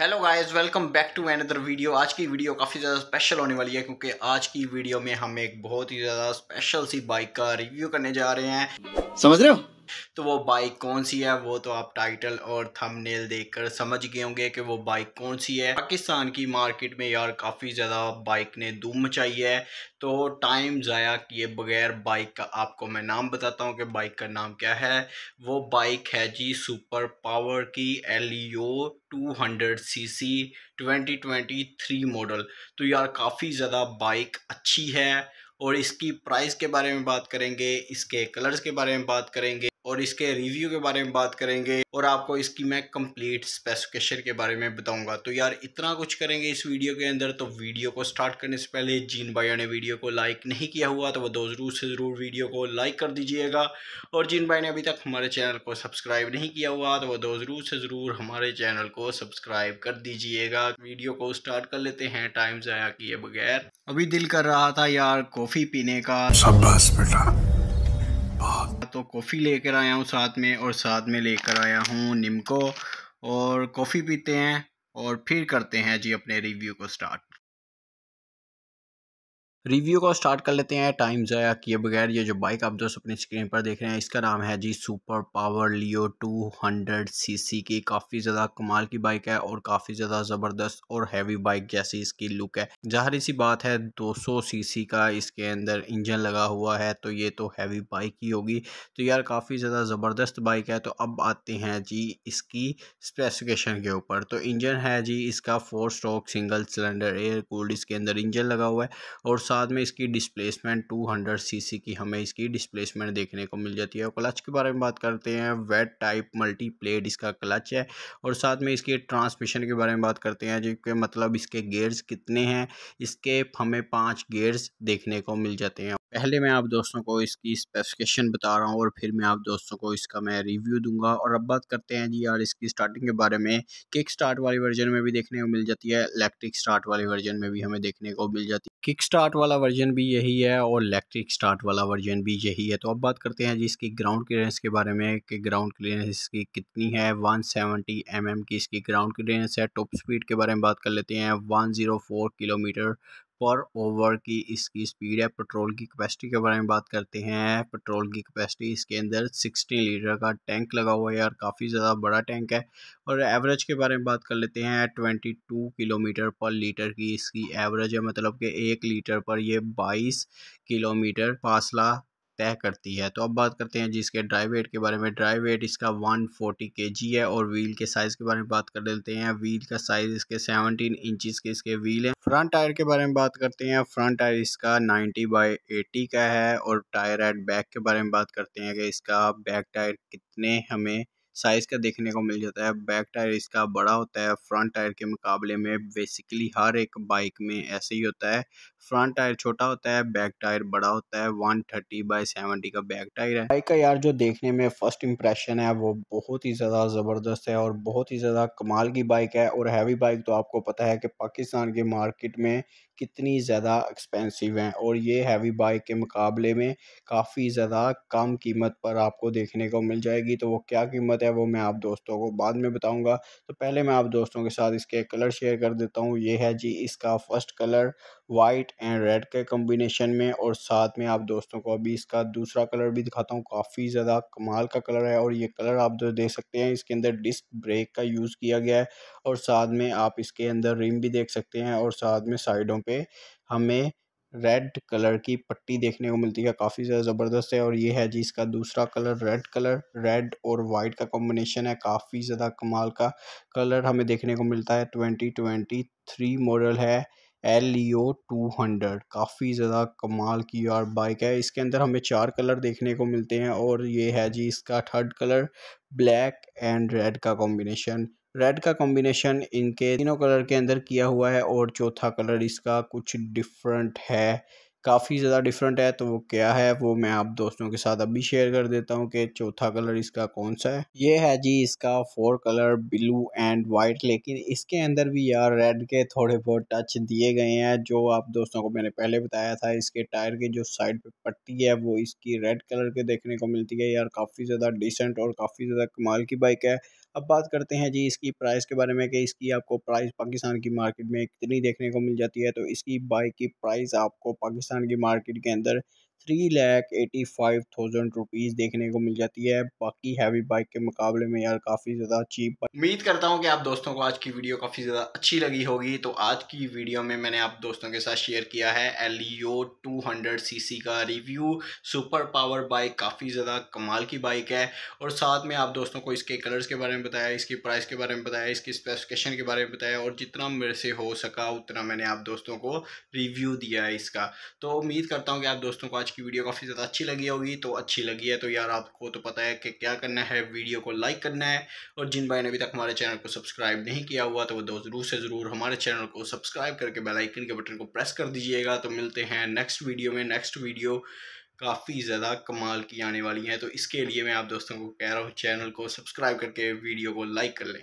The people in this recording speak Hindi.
hello guys welcome back to another video आज की वीडियो काफ़ी ज़्यादा स्पेशल होने वाली है क्योंकि आज की वीडियो में हम एक बहुत ही ज़्यादा स्पेशल सी बाइक का रिव्यू करने जा रहे हैं समझ रहे हो तो वो बाइक कौन सी है वो तो आप टाइटल और थंबनेल देखकर समझ गए होंगे कि वो बाइक कौन सी है पाकिस्तान की मार्केट में यार काफ़ी ज़्यादा बाइक ने धूम मचाई है तो टाइम ज़ाया किए बगैर बाइक का आपको मैं नाम बताता हूँ कि बाइक का नाम क्या है वो बाइक है जी सुपर पावर की L O two hundred C C twenty twenty three model तो यार काफ़ी ज़्यादा बाइक अच्छी है और इसकी प्राइस के बारे में बात करेंगे इसके कलर्स के बारे में बात करेंगे और इसके रिव्यू के बारे में बात करेंगे और आपको इसकी मैं कंप्लीट स्पेसिफिकेशन के बारे में बताऊंगा तो यार इतना कुछ करेंगे इस वीडियो के अंदर तो वीडियो को स्टार्ट करने से पहले जिन भाइयों ने वीडियो को लाइक नहीं किया हुआ तो वो दो ज़रूर से ज़रूर वीडियो को लाइक कर दीजिएगा और जिन भाई ने अभी तक हमारे चैनल को सब्सक्राइब नहीं किया हुआ तो वो दो ज़रूर से ज़रूर हमारे चैनल को सब्सक्राइब कर दीजिएगा वीडियो को स्टार्ट कर लेते हैं टाइम ज़ाया किए बगैर अभी दिल कर रहा था यार कॉफ़ी पीने का तो कॉफ़ी लेकर आया हूँ साथ में और साथ में लेकर आया हूँ निम्को और कॉफ़ी पीते हैं और फिर करते हैं जी अपने रिव्यू को स्टार्ट रिव्यू को स्टार्ट कर लेते हैं टाइम ज़ाया किए बगैर ये जो बाइक आप दोस्त अपने स्क्रीन पर देख रहे हैं इसका नाम है जी सुपर पावर लियो 200 सीसी की काफ़ी ज़्यादा कमाल की बाइक है और काफ़ी ज़्यादा ज़बरदस्त और हैवी बाइक जैसी इसकी लुक है जाहिर सी बात है 200 सीसी का इसके अंदर इंजन लगा हुआ है तो ये तो हैवी बाइक ही होगी तो यार काफ़ी ज़्यादा ज़बरदस्त बाइक है तो अब आते हैं जी इसकी स्पेसिफिकेशन के ऊपर तो इंजन है जी इसका four stroke single cylinder air cooled इसके अंदर इंजन लगा हुआ है और साथ में इसकी डिस्प्लेसमेंट 200 सीसी की हमें इसकी डिस्प्लेसमेंट देखने को मिल जाती है क्लच के बारे में बात करते हैं वेट टाइप मल्टी प्लेट इसका क्लच है और साथ में इसके ट्रांसमिशन के बारे में बात करते हैं जिसके मतलब इसके गेयर्स कितने हैं इसके हमें पाँच गेयर्स देखने को मिल जाते हैं पहले मैं आप दोस्तों को इसकी स्पेसिफिकेशन बता रहा हूँ और फिर मैं आप दोस्तों को इसका मैं रिव्यू दूंगा और अब बात करते हैं जी यार इसकी स्टार्टिंग के बारे में किक स्टार्ट वाली वर्जन में भी देखने को मिल जाती है इलेक्ट्रिक स्टार्ट वाली वर्जन में भी हमें देखने को मिल जाती है किक स्टार्ट वाला वर्जन भी यही है और इलेक्ट्रिक स्टार्ट वाला वर्जन भी यही है तो अब बात करते हैं जी इसकी ग्राउंड क्लियरेंस के बारे में कि ग्राउंड क्लियरेंस इसकी कितनी है 170 सेवेंटी mm की इसकी ग्राउंड क्लियरेंस है टॉप स्पीड के बारे में बात कर लेते हैं 104 किलोमीटर पर ओवर की इसकी स्पीड है पेट्रोल की कैपेसिटी के बारे में बात करते हैं पेट्रोल की कैपेसिटी इसके अंदर सिक्सटी लीटर का टैंक लगा हुआ है और काफ़ी ज़्यादा बड़ा टैंक है और एवरेज के बारे में बात कर लेते हैं ट्वेंटी टू किलोमीटर पर लीटर की इसकी एवरेज है मतलब कि एक लीटर पर यह बाईस किलोमीटर फासला तय करती है तो अब बात करते हैं जिसके ड्राई वेट के बारे में ड्राई वेट इसका 140 फोर्टी के जी है और व्हील के साइज़ के बारे में बात कर लेते हैं व्हील का साइज़ इसके 17 इंचेस के इसके व्हील है फ्रंट टायर के बारे में बात करते हैं फ्रंट टायर इसका 90 बाई 80 का है और टायर एट बैक के बारे में बात करते हैं कि इसका बैक टायर कितने हमें साइज़ का देखने को मिल जाता है बैक टायर इसका बड़ा होता है फ्रंट टायर के मुकाबले में बेसिकली हर एक बाइक में ऐसे ही होता है फ्रंट टायर छोटा होता है बैक टायर बड़ा होता है 130 थर्टी बाई सेवेंटी का बैक टायर है बाइक का यार जो देखने में फर्स्ट इंप्रेशन है वो बहुत ही ज़्यादा ज़बरदस्त है और बहुत ही ज़्यादा कमाल की बाइक है और हैवी बाइक तो आपको पता है कि पाकिस्तान के मार्केट में कितनी ज़्यादा एक्सपेंसिव है और ये हैवी बाइक के मुकाबले में काफ़ी ज़्यादा कम कीमत पर आपको देखने को मिल जाएगी तो वो क्या कीमत है वो मैं आप दोस्तों को बाद में बताऊंगा तो पहले मैं आप दोस्तों के साथ इसके कलर शेयर कर देता हूँ ये है जी इसका first colour white and red के कम्बिनेशन में और साथ में आप दोस्तों को अभी इसका दूसरा कलर भी दिखाता हूँ काफ़ी ज़्यादा कमाल का कलर है और ये कलर आप जो देख सकते हैं इसके अंदर डिस्क ब्रेक का यूज़ किया गया है और साथ में आप इसके अंदर रिम भी देख सकते हैं और साथ में साइडों पर हमें रेड कलर की पट्टी देखने को मिलती है काफ़ी ज़्यादा ज़बरदस्त है और ये है जी इसका दूसरा कलर रेड कलर रेड और वाइट का कॉम्बिनेशन है काफ़ी ज़्यादा कमाल का कलर हमें देखने को मिलता है ट्वेंटी ट्वेंटी थ्री मॉडल है L E O two hundred काफ़ी ज़्यादा कमाल की यार बाइक है इसके अंदर हमें चार कलर देखने को मिलते हैं और ये है जी इसका third colour black and red का कॉम्बिनेशन रेड का कॉम्बिनेशन इनके तीनों कलर के अंदर किया हुआ है और चौथा कलर इसका कुछ डिफरेंट है काफ़ी ज़्यादा डिफरेंट है तो वो क्या है वो मैं आप दोस्तों के साथ अभी शेयर कर देता हूँ कि चौथा कलर इसका कौन सा है ये है जी इसका four colour blue and white लेकिन इसके अंदर भी यार रेड के थोड़े बहुत टच दिए गए हैं जो आप दोस्तों को मैंने पहले बताया था इसके टायर के जो साइड पर पट्टी है वो इसकी रेड कलर के देखने को मिलती है यार काफ़ी ज़्यादा डिसेंट और काफ़ी ज़्यादा कमाल की बाइक है अब बात करते हैं जी इसकी प्राइस के बारे में कि इसकी आपको प्राइस पाकिस्तान की मार्केट में कितनी देखने को मिल जाती है तो इसकी बाइक की प्राइस आपको पाकिस्तान की मार्केट के अंदर three lakh eighty five thousand rupees देखने को मिल जाती है बाकी हैवी बाइक के मुकाबले में यार काफ़ी ज़्यादा चीप उम्मीद करता हूँ कि आप दोस्तों को आज की वीडियो काफ़ी ज़्यादा अच्छी लगी होगी तो आज की वीडियो में मैंने आप दोस्तों के साथ शेयर किया है L E O two hundred C C का रिव्यू सुपर पावर बाइक काफ़ी ज़्यादा कमाल की बाइक है और साथ में आप दोस्तों को इसके कलर्स के बारे में बताया इसकी प्राइस के बारे में बताया इसकी स्पेसिफिकेशन के बारे में बताया और जितना मेरे से हो सका उतना मैंने आप दोस्तों को रिव्यू दिया है इसका तो उम्मीद करता हूँ कि आप दोस्तों को आज की वीडियो काफ़ी ज़्यादा अच्छी लगी होगी तो अच्छी लगी है तो यार आपको तो पता है कि क्या करना है वीडियो को लाइक करना है और जिन भाई ने अभी तक हमारे चैनल को सब्सक्राइब नहीं किया हुआ तो वो दो ज़रूर से ज़रूर हमारे चैनल को सब्सक्राइब करके बेलाइकन के बटन को प्रेस कर दीजिएगा तो मिलते हैं नेक्स्ट वीडियो में नेक्स्ट वीडियो काफ़ी ज़्यादा कमाल की आने वाली है तो इसके लिए मैं आप दोस्तों को कह रहा हूँ चैनल को सब्सक्राइब करके वीडियो को लाइक कर लें